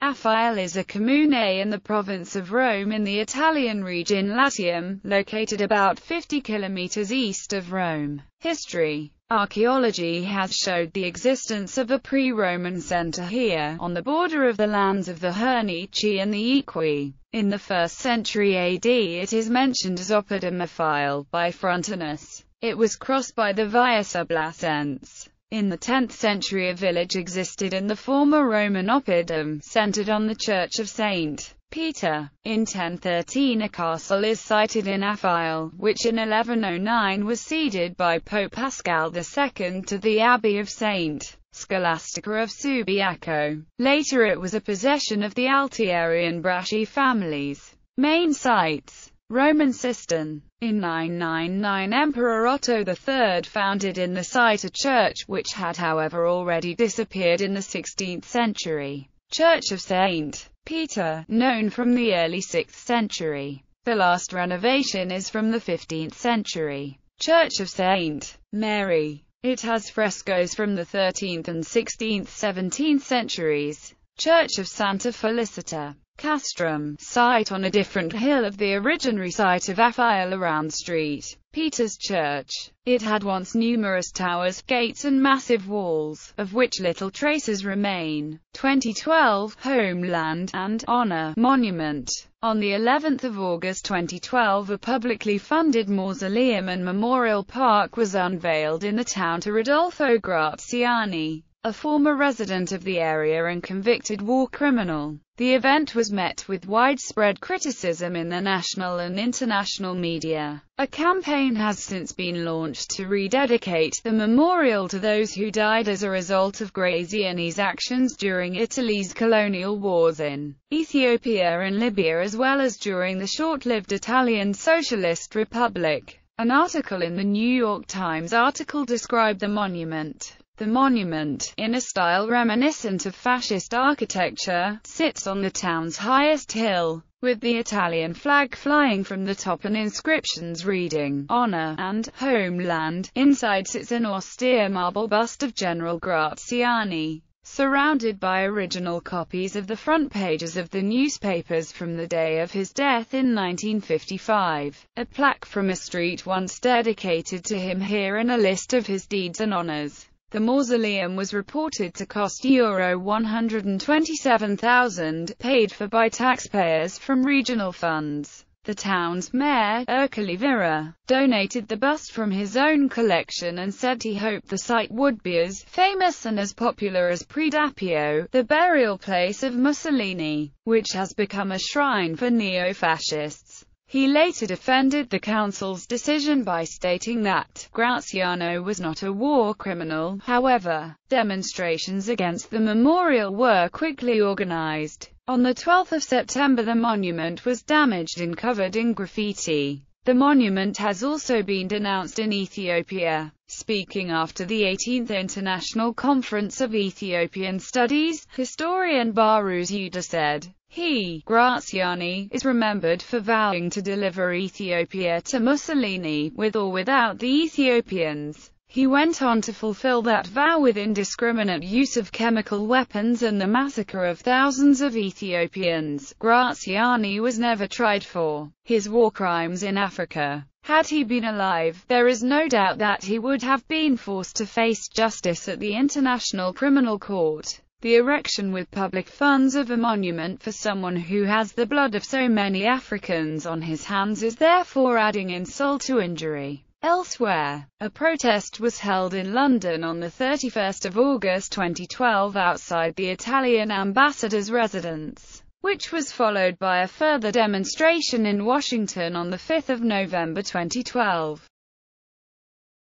Affile is a comune in the province of Rome in the Italian region Latium, located about 50 kilometers east of Rome. History Archaeology has showed the existence of a pre-Roman center here, on the border of the lands of the Hernici and the Equi. In the 1st century AD it is mentioned as Oppidum Affile by Frontinus. It was crossed by the Via Sublascens. In the 10th century a village existed in the former Roman Oppidum, centered on the church of St. Peter. In 1013 a castle is cited in Affile, which in 1109 was ceded by Pope Pascal II to the Abbey of St. Scholastica of Subiaco. Later it was a possession of the Altieri and Bracci families. Main sites Roman cistern. In 999 Emperor Otto III founded in the site a church, which had however already disappeared in the 16th century. Church of St. Peter, known from the early 6th century. The last renovation is from the 15th century. Church of St. Mary. It has frescoes from the 13th and 16th 17th centuries. Church of Santa Felicita Castrum site on a different hill of the originary site of Affair around Street, Peter's Church. It had once numerous towers, gates and massive walls, of which little traces remain. 2012, Homeland, and Honor Monument. On the 11th of August 2012 a publicly funded mausoleum and memorial park was unveiled in the town to Rodolfo Graziani a former resident of the area and convicted war criminal. The event was met with widespread criticism in the national and international media. A campaign has since been launched to rededicate the memorial to those who died as a result of Graziani's actions during Italy's colonial wars in Ethiopia and Libya as well as during the short-lived Italian Socialist Republic. An article in the New York Times article described the monument the monument, in a style reminiscent of fascist architecture, sits on the town's highest hill, with the Italian flag flying from the top and inscriptions reading, Honor, and, Homeland. Inside sits an austere marble bust of General Graziani, surrounded by original copies of the front pages of the newspapers from the day of his death in 1955, a plaque from a street once dedicated to him here and a list of his deeds and honors. The mausoleum was reported to cost Euro 127,000, paid for by taxpayers from regional funds. The town's mayor, Ercole Vira, donated the bust from his own collection and said he hoped the site would be as famous and as popular as Predapio, the burial place of Mussolini, which has become a shrine for neo-fascists. He later defended the council's decision by stating that Graziano was not a war criminal. However, demonstrations against the memorial were quickly organized. On the 12th of September the monument was damaged and covered in graffiti. The monument has also been denounced in Ethiopia. Speaking after the 18th International Conference of Ethiopian Studies, historian Baruz Yuda said, he, Graziani, is remembered for vowing to deliver Ethiopia to Mussolini, with or without the Ethiopians. He went on to fulfill that vow with indiscriminate use of chemical weapons and the massacre of thousands of Ethiopians. Graziani was never tried for his war crimes in Africa. Had he been alive, there is no doubt that he would have been forced to face justice at the International Criminal Court. The erection with public funds of a monument for someone who has the blood of so many Africans on his hands is therefore adding insult to injury. Elsewhere, a protest was held in London on 31 August 2012 outside the Italian ambassador's residence, which was followed by a further demonstration in Washington on 5 November 2012.